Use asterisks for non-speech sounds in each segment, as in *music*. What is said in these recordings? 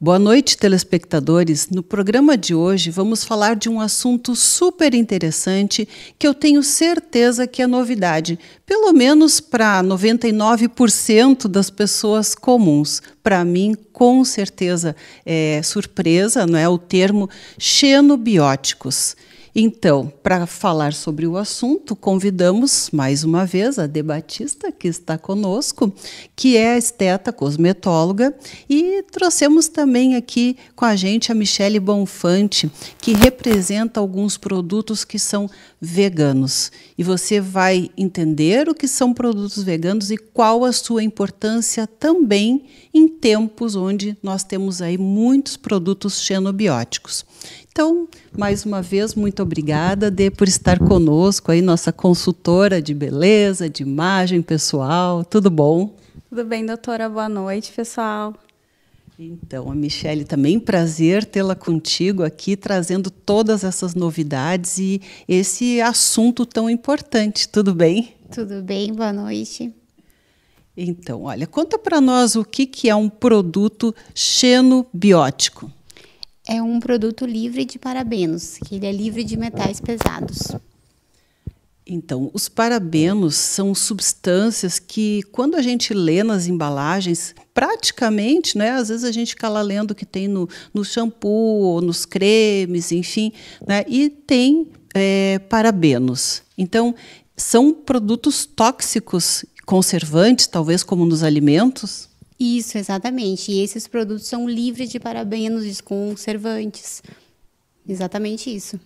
Boa noite, telespectadores. No programa de hoje vamos falar de um assunto super interessante que eu tenho certeza que é novidade, pelo menos para 99% das pessoas comuns. Para mim, com certeza, é surpresa, não é o termo xenobióticos. Então, para falar sobre o assunto, convidamos mais uma vez a debatista que está conosco, que é esteta cosmetóloga, e trouxemos também aqui com a gente a Michele Bonfante, que representa alguns produtos que são veganos. E você vai entender o que são produtos veganos e qual a sua importância também em tempos onde nós temos aí muitos produtos xenobióticos. Então, mais uma vez, muito obrigada, Dê, por estar conosco aí, nossa consultora de beleza, de imagem pessoal. Tudo bom? Tudo bem, doutora. Boa noite, pessoal. Então, a Michelle, também prazer tê-la contigo aqui, trazendo todas essas novidades e esse assunto tão importante. Tudo bem? Tudo bem, boa noite. Então, olha, conta para nós o que, que é um produto xenobiótico é um produto livre de parabenos, que ele é livre de metais pesados. Então, os parabenos são substâncias que, quando a gente lê nas embalagens, praticamente, né, às vezes a gente fica lá lendo o que tem no, no shampoo, ou nos cremes, enfim, né, e tem é, parabenos. Então, são produtos tóxicos, conservantes, talvez como nos alimentos? Isso, exatamente. E esses produtos são livres de parabenos e conservantes. Exatamente isso.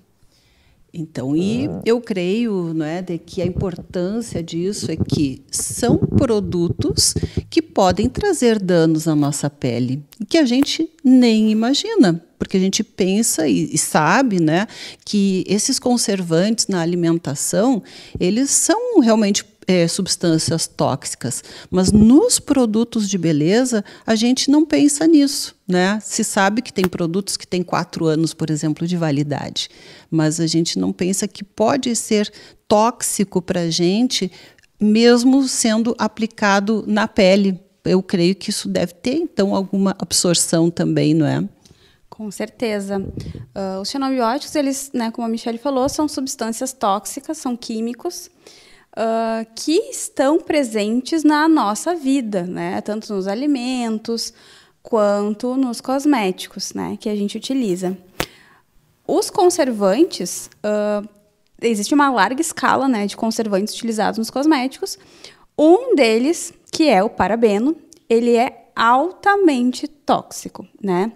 Então, e ah. eu creio é de que a importância disso é que são produtos que podem trazer danos à nossa pele, que a gente nem imagina, porque a gente pensa e, e sabe né, que esses conservantes na alimentação, eles são realmente é, substâncias tóxicas. Mas nos produtos de beleza, a gente não pensa nisso. Né? Se sabe que tem produtos que têm quatro anos, por exemplo, de validade, mas a gente não pensa que pode ser tóxico para a gente, mesmo sendo aplicado na pele. Eu creio que isso deve ter, então, alguma absorção também, não é? Com certeza. Uh, os xenobióticos, eles, né, como a Michelle falou, são substâncias tóxicas, são químicos uh, que estão presentes na nossa vida, né? Tanto nos alimentos quanto nos cosméticos, né? Que a gente utiliza. Os conservantes, uh, existe uma larga escala, né, de conservantes utilizados nos cosméticos. Um deles, que é o parabeno, ele é altamente tóxico, né?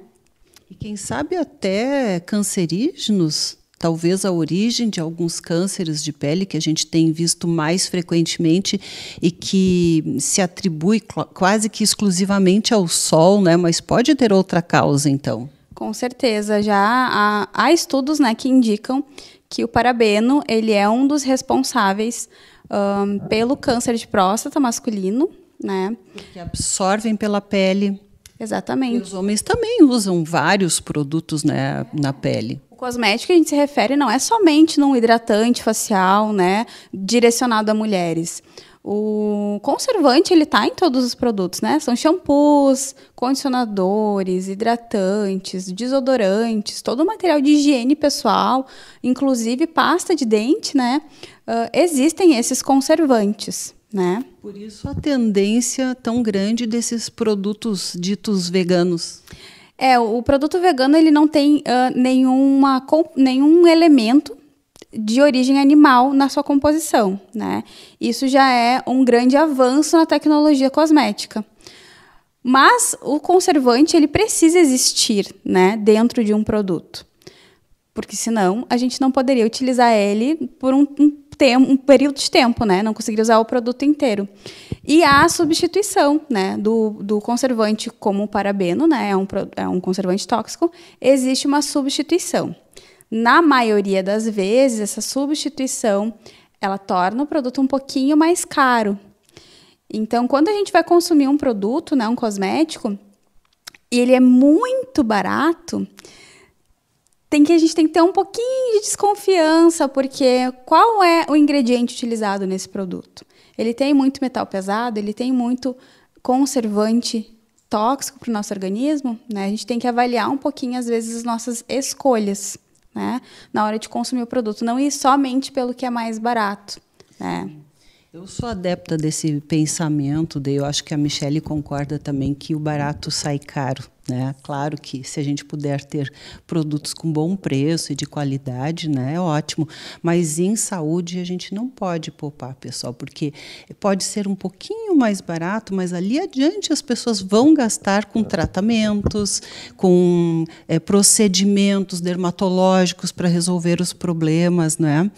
E quem sabe até cancerígenos talvez a origem de alguns cânceres de pele que a gente tem visto mais frequentemente e que se atribui quase que exclusivamente ao sol, né? Mas pode ter outra causa, então. Com certeza, já há, há estudos né, que indicam que o parabeno ele é um dos responsáveis um, pelo câncer de próstata masculino, né? Que absorvem pela pele. Exatamente. E os homens também usam vários produtos né, na pele cosmético a gente se refere não é somente num hidratante facial, né, direcionado a mulheres. O conservante ele tá em todos os produtos, né? São shampoos, condicionadores, hidratantes, desodorantes, todo o material de higiene pessoal, inclusive pasta de dente, né? Uh, existem esses conservantes, né? Por isso a tendência tão grande desses produtos ditos veganos. É, o produto vegano ele não tem uh, nenhuma, nenhum elemento de origem animal na sua composição, né? Isso já é um grande avanço na tecnologia cosmética. Mas o conservante ele precisa existir, né, dentro de um produto, porque senão a gente não poderia utilizar ele por um, um tempo, um período de tempo, né? Não conseguir usar o produto inteiro. E a substituição, né, do, do conservante como o parabeno, né, é um, é um conservante tóxico, existe uma substituição. Na maioria das vezes, essa substituição, ela torna o produto um pouquinho mais caro. Então, quando a gente vai consumir um produto, né, um cosmético, e ele é muito barato, tem que a gente tem que ter um pouquinho de desconfiança, porque qual é o ingrediente utilizado nesse produto? Ele tem muito metal pesado, ele tem muito conservante tóxico para o nosso organismo, né? A gente tem que avaliar um pouquinho às vezes as nossas escolhas, né? Na hora de consumir o produto, não ir somente pelo que é mais barato, né? Eu sou adepta desse pensamento, daí eu acho que a Michelle concorda também que o barato sai caro. Né? Claro que se a gente puder ter produtos com bom preço e de qualidade, né, é ótimo. Mas em saúde a gente não pode poupar, pessoal, porque pode ser um pouquinho mais barato, mas ali adiante as pessoas vão gastar com tratamentos, com é, procedimentos dermatológicos para resolver os problemas, né?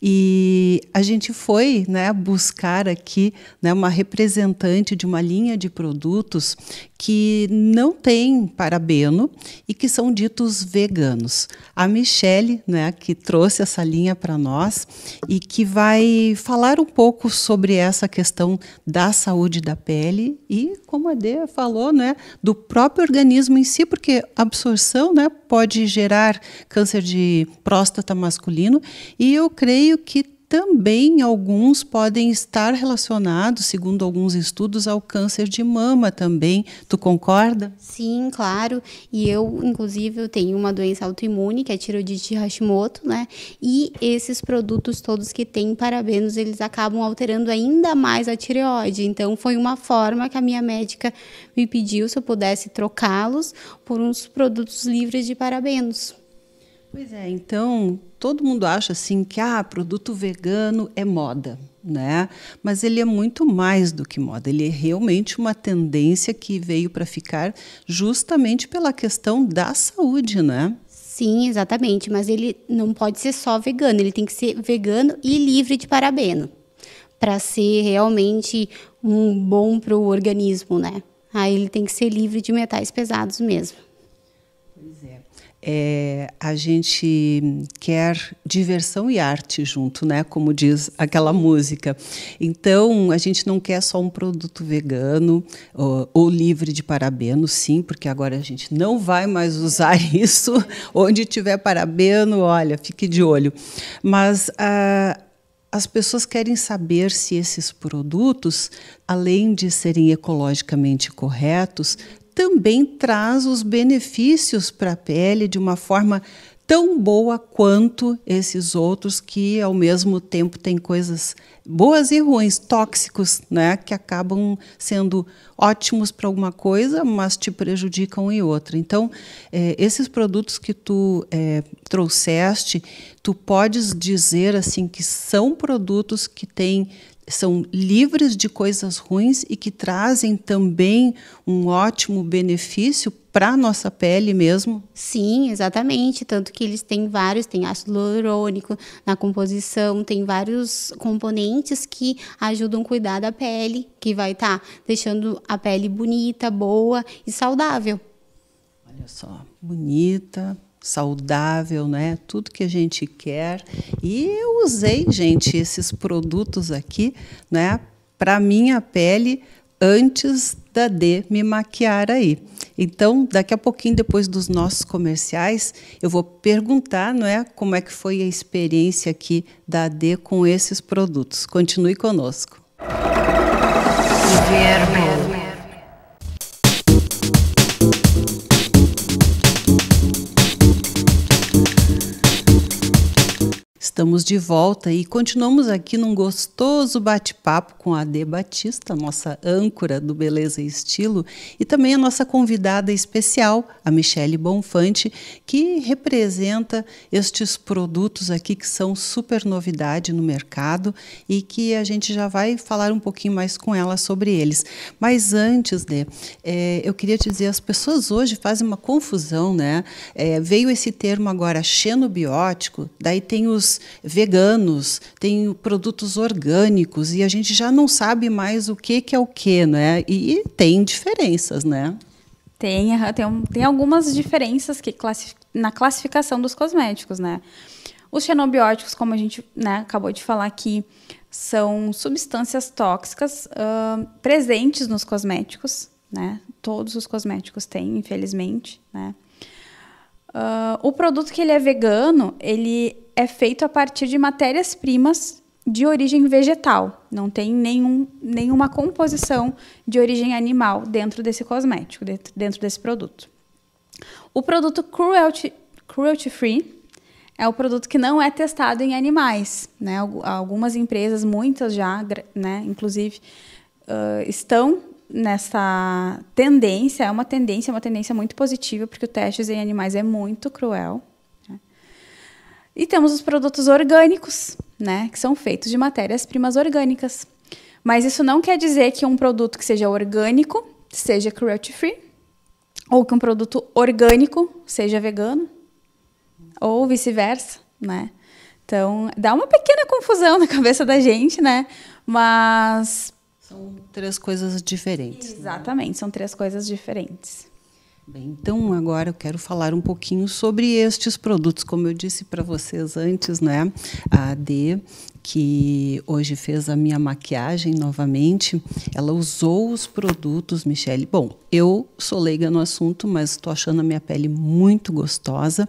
E a gente foi, né, buscar aqui, né, uma representante de uma linha de produtos que não tem sem parabeno e que são ditos veganos. A Michele, né, que trouxe essa linha para nós e que vai falar um pouco sobre essa questão da saúde da pele e, como a Dea falou, né, do próprio organismo em si, porque absorção né, pode gerar câncer de próstata masculino e eu creio que também alguns podem estar relacionados, segundo alguns estudos, ao câncer de mama também. Tu concorda? Sim, claro. E eu, inclusive, eu tenho uma doença autoimune, que é a tiroidite Hashimoto, né? E esses produtos todos que têm parabenos, eles acabam alterando ainda mais a tireoide. Então, foi uma forma que a minha médica me pediu se eu pudesse trocá-los por uns produtos livres de parabenos. Pois é, então todo mundo acha assim que ah, produto vegano é moda, né? Mas ele é muito mais do que moda, ele é realmente uma tendência que veio para ficar justamente pela questão da saúde, né? Sim, exatamente, mas ele não pode ser só vegano, ele tem que ser vegano e livre de parabeno para ser realmente um bom para o organismo, né? Aí ah, ele tem que ser livre de metais pesados mesmo. Pois é. É, a gente quer diversão e arte junto, né? Como diz aquela música. Então, a gente não quer só um produto vegano ou, ou livre de parabenos, sim, porque agora a gente não vai mais usar *laughs* isso. Onde tiver parabeno, olha, fique de olho. Mas a ah, as pessoas querem saber se esses produtos, além de serem ecologicamente corretos, também traz os benefícios para a pele de uma forma tão boa quanto esses outros que ao mesmo tempo tem coisas boas e ruins, tóxicos, né, que acabam sendo ótimos para alguma coisa, mas te prejudicam em outra. Então, é, esses produtos que tu é, trouxeste, tu podes dizer assim que são produtos que têm são livres de coisas ruins e que trazem também um ótimo benefício para a nossa pele mesmo? Sim, exatamente. Tanto que eles têm vários, tem ácido hialurônico na composição, tem vários componentes que ajudam a cuidar da pele, que vai estar tá deixando a pele bonita, boa e saudável. Olha só, bonita, saudável, né? Tudo que a gente quer. E eu usei, gente, esses produtos aqui, né, para minha pele antes da de me maquiar aí. Então, daqui a pouquinho, depois dos nossos comerciais, eu vou perguntar não é, como é que foi a experiência aqui da D com esses produtos. Continue conosco. Guilherme. Estamos de volta e continuamos aqui num gostoso bate-papo com a Ade Batista, nossa âncora do Beleza e Estilo, e também a nossa convidada especial, a Michele Bonfante, que representa estes produtos aqui que são super novidade no mercado e que a gente já vai falar um pouquinho mais com ela sobre eles. Mas antes, Dê, é, eu queria te dizer, as pessoas hoje fazem uma confusão, né? É, veio esse termo agora xenobiótico, daí tem os veganos, tem produtos orgânicos e a gente já não sabe mais o que, que é o que, né? E, e tem diferenças, né? Tem, tem, tem algumas diferenças que na classificação dos cosméticos, né? Os xenobióticos, como a gente né, acabou de falar aqui, são substâncias tóxicas uh, presentes nos cosméticos, né? Todos os cosméticos têm, infelizmente, né? Uh, o produto que ele é vegano, ele é feito a partir de matérias-primas de origem vegetal. Não tem nenhum, nenhuma composição de origem animal dentro desse cosmético, dentro, desse produto. O produto cruelty, cruelty free é o produto que não é testado em animais. Né? Algumas empresas, muitas já, né, inclusive, uh, estão nessa tendência. É uma tendência, uma tendência muito positiva, porque o teste em animais é muito cruel. E temos os produtos orgânicos, né, que são feitos de matérias-primas orgânicas. Mas isso não quer dizer que um produto que seja orgânico seja cruelty free, ou que um produto orgânico seja vegano, ou vice-versa, né? Então, dá uma pequena confusão na cabeça da gente, né? Mas são três coisas diferentes. Né? Exatamente, né? são três coisas diferentes. Bem, então agora eu quero falar um pouquinho sobre estes produtos, como eu disse para vocês antes, né? A AD, que hoje fez a minha maquiagem novamente, ela usou os produtos, Michele. Bom, eu sou leiga no assunto, mas estou achando a minha pele muito gostosa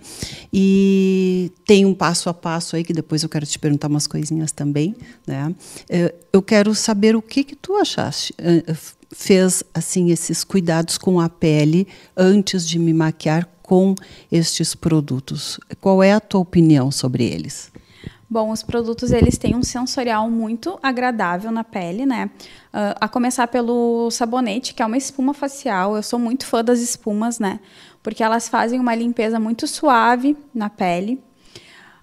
e tem um passo a passo aí que depois eu quero te perguntar umas coisinhas também, né? Eh, eu quero saber o que que tu achaste eh, fez assim esses cuidados com a pele antes de me maquiar com estes produtos. Qual é a tua opinião sobre eles? Bom, os produtos eles têm um sensorial muito agradável na pele, né? Uh, a começar pelo sabonete, que é uma espuma facial. Eu sou muito fã das espumas, né? Porque elas fazem uma limpeza muito suave na pele.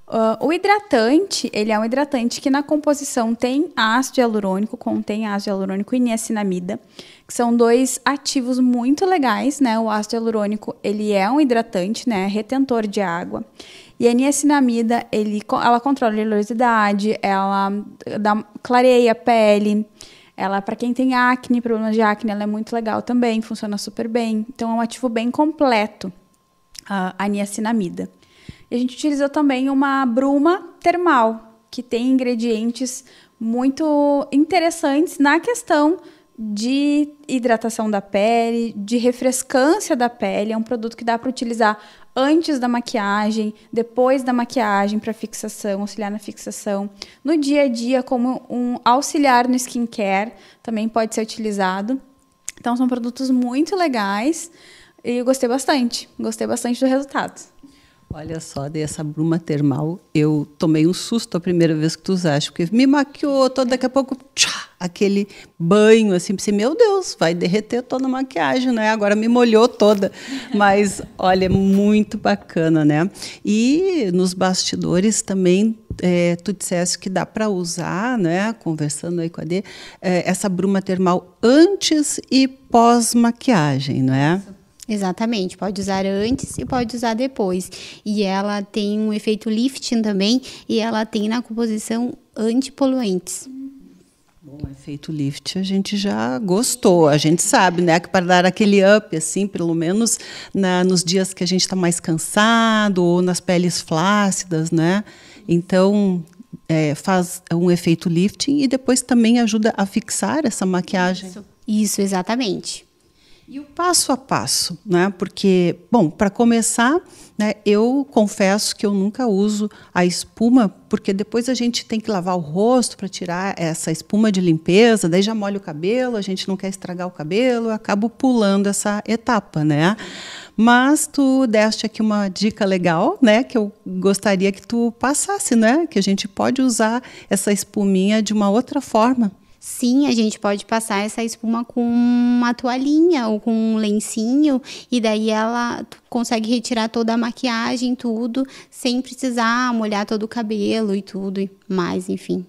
Uh, o hidratante, ele é um hidratante que na composição tem ácido hialurônico, contém ácido hialurônico e niacinamida, que são dois ativos muito legais, né? O ácido hialurônico, ele é um hidratante, né? Retentor de água. E a niacinamida, ele, ela controla a oleosidade, ela dá, clareia a pele. Ela, para quem tem acne, problemas de acne, ela é muito legal também, funciona super bem. Então, é um ativo bem completo, uh, a niacinamida. E a gente utilizou também uma bruma termal, que tem ingredientes muito interessantes na questão de hidratação da pele, de refrescância da pele. É um produto que dá para utilizar antes da maquiagem, depois da maquiagem para fixação, auxiliar na fixação. No dia a dia, como um auxiliar no skincare, também pode ser utilizado. Então, são produtos muito legais e eu gostei bastante. Gostei bastante do resultado. Olha só, dessa bruma termal, eu tomei um susto a primeira vez que tu usaste, porque me maquiou, todo daqui a pouco, tchá, aquele banho, assim, pensei, meu Deus, vai derreter toda a maquiagem, né? Agora me molhou toda. Mas, olha, é muito bacana, né? E nos bastidores também, é, tu disseste que dá para usar, né? Conversando aí com a D, é, essa bruma termal antes e pós-maquiagem, não é? Isso Exatamente, pode usar antes e pode usar depois. E ela tem um efeito lifting também e ela tem na composição antipoluentes. Bom, efeito lift a gente já gostou, a gente sabe, né? Que para dar aquele up, assim, pelo menos na, nos dias que a gente está mais cansado ou nas peles flácidas, né? Então, é, faz um efeito lifting e depois também ajuda a fixar essa maquiagem. Isso, Isso exatamente. E o passo a passo, né? Porque, bom, para começar, né, eu confesso que eu nunca uso a espuma, porque depois a gente tem que lavar o rosto para tirar essa espuma de limpeza, daí já molha o cabelo, a gente não quer estragar o cabelo, eu acabo pulando essa etapa, né? Mas tu deste aqui uma dica legal, né, que eu gostaria que tu passasse, né, que a gente pode usar essa espuminha de uma outra forma. Sim, a gente pode passar essa espuma com uma toalhinha ou com um lencinho e daí ela consegue retirar toda a maquiagem, tudo, sem precisar molhar todo o cabelo e tudo, mas enfim,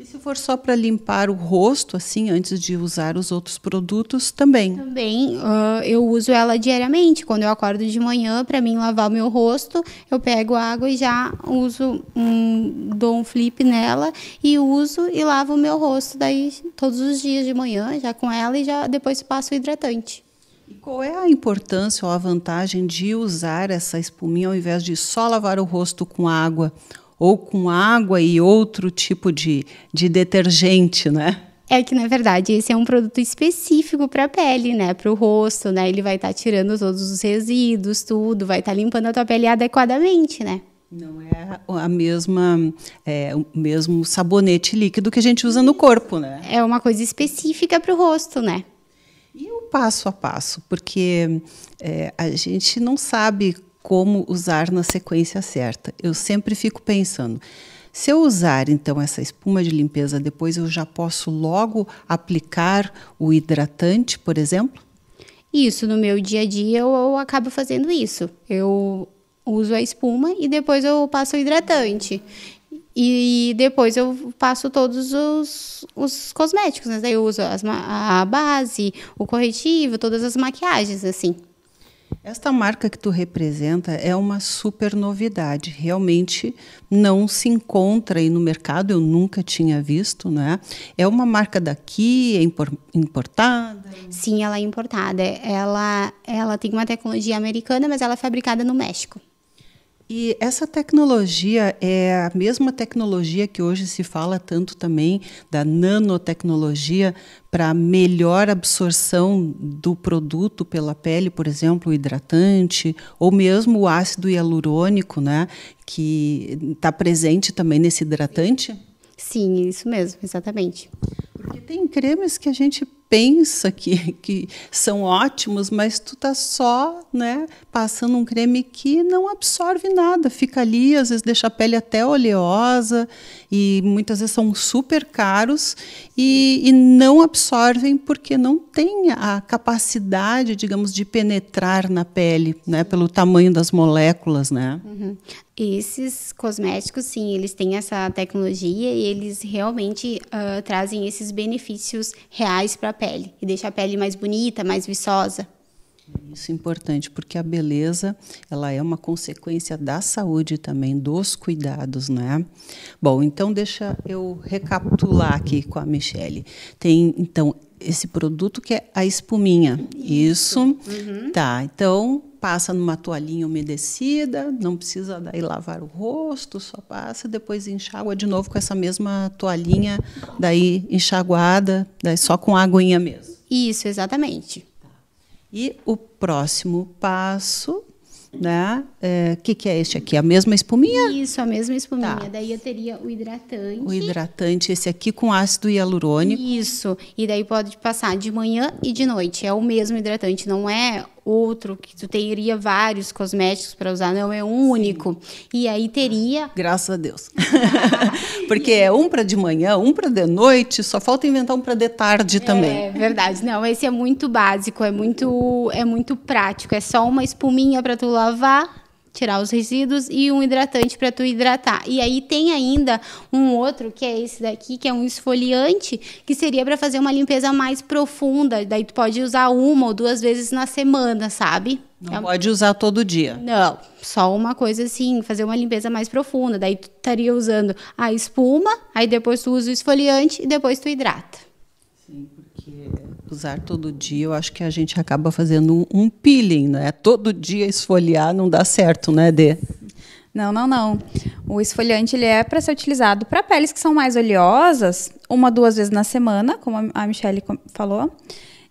e se for só para limpar o rosto, assim, antes de usar os outros produtos, também? Também, uh, eu uso ela diariamente. Quando eu acordo de manhã, para mim lavar o meu rosto, eu pego água e já uso um, dou um flip nela e uso e lavo o meu rosto daí todos os dias de manhã, já com ela e já depois passo o hidratante. E qual é a importância ou a vantagem de usar essa espuminha ao invés de só lavar o rosto com água? ou com água e outro tipo de, de detergente, né? É que, na verdade, esse é um produto específico para a pele, né? Para o rosto, né? Ele vai estar tá tirando todos os resíduos, tudo, vai estar tá limpando a tua pele adequadamente, né? Não é a mesma, é, o mesmo sabonete líquido que a gente usa no corpo, né? É uma coisa específica para o rosto, né? E o passo a passo, porque é, a gente não sabe como usar na sequência certa. Eu sempre fico pensando. Se eu usar então essa espuma de limpeza depois, eu já posso logo aplicar o hidratante, por exemplo? Isso, no meu dia a dia eu, eu acabo fazendo isso. Eu uso a espuma e depois eu passo o hidratante. E depois eu passo todos os, os cosméticos, né? Daí eu uso as, a base, o corretivo, todas as maquiagens, assim. Esta marca que tu representa é uma super novidade, realmente não se encontra aí no mercado, eu nunca tinha visto, né? É uma marca daqui, é importada? Sim, ela é importada. Ela, ela tem uma tecnologia americana, mas ela é fabricada no México. E essa tecnologia é a mesma tecnologia que hoje se fala tanto também da nanotecnologia para melhor absorção do produto pela pele, por exemplo, o hidratante, ou mesmo o ácido hialurônico, né, que está presente também nesse hidratante? Sim, isso mesmo, exatamente. Porque tem cremes que a gente pensa que, que são ótimos, mas tu tá só, né, passando um creme que não absorve nada, fica ali, às vezes deixa a pele até oleosa e muitas vezes são super caros e, e não absorvem porque não tem a capacidade, digamos, de penetrar na pele, né, pelo tamanho das moléculas, né? Uhum. Esses cosméticos, sim, eles têm essa tecnologia e eles realmente uh, trazem esses benefícios reais para a pele e deixa a pele mais bonita, mais viçosa. Isso é importante, porque a beleza ela é uma consequência da saúde também, dos cuidados, né? Bom, então deixa eu recapitular aqui com a Michelle. Tem, então, esse produto que é a espuminha. Isso. Isso. Uhum. Tá, então passa numa toalhinha umedecida, não precisa daí lavar o rosto, só passa, depois enxágua de novo com essa mesma toalhinha daí enxaguada, daí só com aguinha mesmo. Isso, exatamente. E o próximo passo, né? É, que que é este aqui? A mesma espuminha? Isso, a mesma espuminha. Tá. Daí eu teria o hidratante. O hidratante, esse aqui com ácido hialurônico. Isso. E daí pode passar de manhã e de noite. É o mesmo hidratante, não é outro, que tu teria vários cosméticos para usar, não é um único. E aí teria. Graças a Deus. *laughs* Porque é um para de manhã, um para de noite, só falta inventar um para de tarde é, também. É verdade. Não, esse é muito básico, é muito, é muito prático. É só uma espuminha para tu lavar, tirar os resíduos e um hidratante para tu hidratar. E aí tem ainda um outro que é esse daqui, que é um esfoliante, que seria para fazer uma limpeza mais profunda. Daí tu pode usar uma ou duas vezes na semana, sabe? Não é... pode usar todo dia. Não, só uma coisa assim, fazer uma limpeza mais profunda. Daí tu estaria usando a espuma, aí depois tu usa o esfoliante e depois tu hidrata. Sim usar todo dia, eu acho que a gente acaba fazendo um peeling, né? Todo dia esfoliar não dá certo, né, Dê? Não, não, não. O esfoliante ele é para ser utilizado para peles que são mais oleosas, uma duas vezes na semana, como a Michelle falou,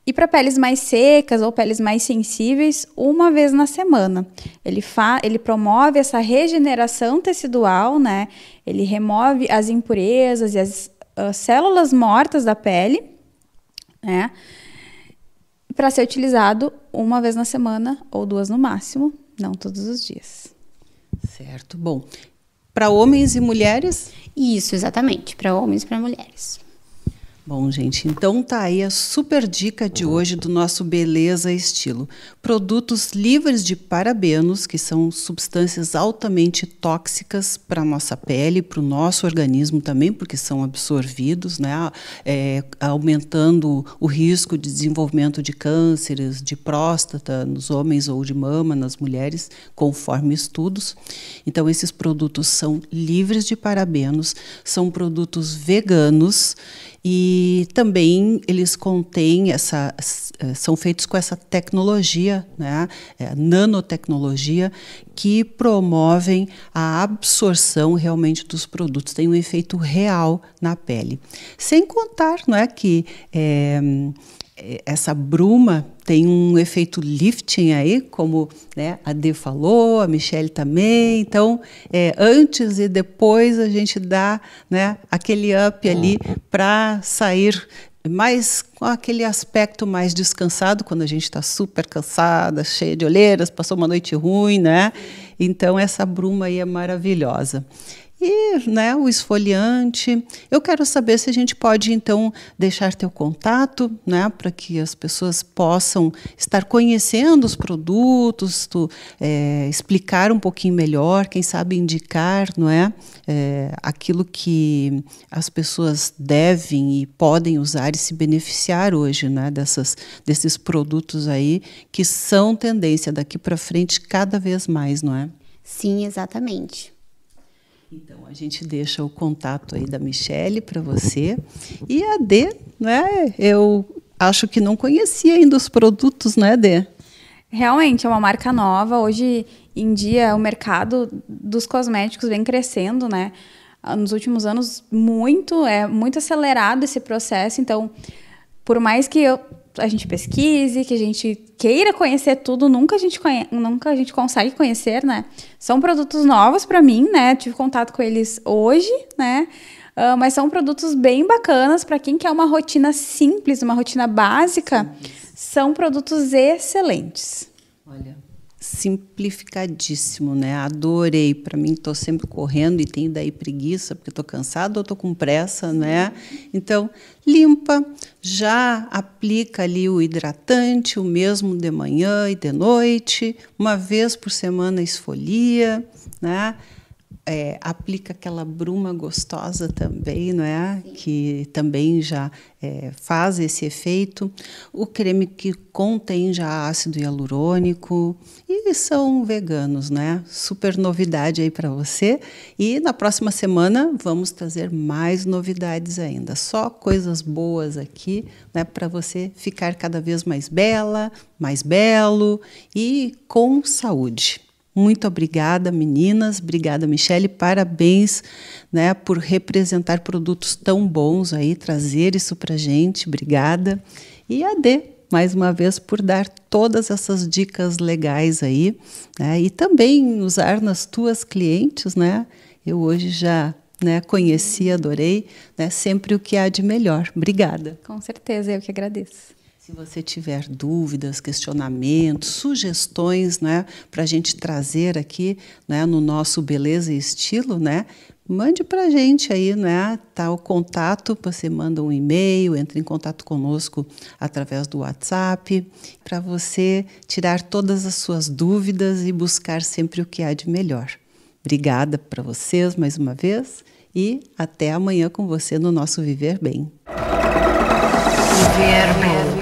e para peles mais secas ou peles mais sensíveis, uma vez na semana. Ele, fa ele promove essa regeneração tecidual, né? Ele remove as impurezas e as, as células mortas da pele né? Para ser utilizado uma vez na semana ou duas no máximo, não todos os dias. Certo. Bom, para homens e mulheres? Isso, exatamente, para homens e para mulheres. Bom, gente, então tá aí a super dica de hoje do nosso Beleza Estilo. Produtos livres de parabenos, que são substâncias altamente tóxicas para a nossa pele, para o nosso organismo também, porque são absorvidos, né? É, aumentando o risco de desenvolvimento de cânceres, de próstata nos homens ou de mama nas mulheres, conforme estudos. Então, esses produtos são livres de parabenos, são produtos veganos e também eles contêm essa, são feitos com essa tecnologia, né, é, nanotecnologia, que promovem a absorção realmente dos produtos, tem um efeito real na pele. Sem contar, não é, que é, é, essa bruma tem um efeito lifting aí, como né, a Dê falou, a Michelle também. Então, é, antes e depois a gente dá né, aquele up ali para sair mais com aquele aspecto mais descansado, quando a gente está super cansada, cheia de olheiras, passou uma noite ruim, né? Então, essa bruma aí é maravilhosa e né, o esfoliante. Eu quero saber se a gente pode então deixar teu contato, né, para que as pessoas possam estar conhecendo os produtos, tu, é, explicar um pouquinho melhor, quem sabe indicar, não é, é, aquilo que as pessoas devem e podem usar e se beneficiar hoje, né, dessas desses produtos aí que são tendência daqui para frente cada vez mais, não é? Sim, exatamente. Então, a gente deixa o contato aí da Michelle para você. E a D, né? Eu acho que não conhecia ainda os produtos, né, Dê? Realmente, é uma marca nova. Hoje em dia, o mercado dos cosméticos vem crescendo, né? Nos últimos anos, muito, é muito acelerado esse processo. Então, por mais que eu a gente pesquise, que a gente queira conhecer tudo, nunca a gente, conhe... nunca a gente consegue conhecer, né? São produtos novos para mim, né? Tive contato com eles hoje, né? Uh, mas são produtos bem bacanas para quem quer uma rotina simples, uma rotina básica. Simples. São produtos excelentes. Olha, simplificadíssimo, né? Adorei. Para mim, estou sempre correndo e tenho daí preguiça, porque estou cansada ou estou com pressa, né? Então, limpa, já aplica ali o hidratante, o mesmo de manhã e de noite, uma vez por semana esfolia, né? é, aplica aquela bruma gostosa também, não é? Que também já é, faz esse efeito. O creme que contém já ácido hialurônico. E são veganos, não é? Super novidade aí para você. E na próxima semana vamos trazer mais novidades ainda. Só coisas boas aqui, né? Para você ficar cada vez mais bela, mais belo e com saúde. Muito obrigada, meninas. Obrigada, Michele. Parabéns, né, por representar produtos tão bons aí, trazer isso para gente. Obrigada. E a D, mais uma vez por dar todas essas dicas legais aí, né, e também usar nas tuas clientes, né? Eu hoje já né, conheci, adorei, né, sempre o que há de melhor. Obrigada. Com certeza, eu que agradeço. Se você tiver dúvidas, questionamentos, sugestões né, para a gente trazer aqui né, no nosso Beleza e Estilo, né, mande para a gente aí, né? Tá o contato, você manda um e-mail, entre em contato conosco através do WhatsApp, para você tirar todas as suas dúvidas e buscar sempre o que há de melhor. Obrigada para vocês mais uma vez e até amanhã com você no nosso Viver Bem. Viver Bem.